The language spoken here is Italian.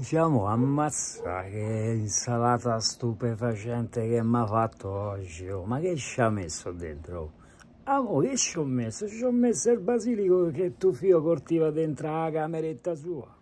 Siamo ammazza che insalata stupefacente che mi ha fatto oggi, oh. ma che ci ha messo dentro? Ah, oh, che ci ho messo? Ci ho messo il basilico che tuo figlio coltiva dentro la cameretta sua.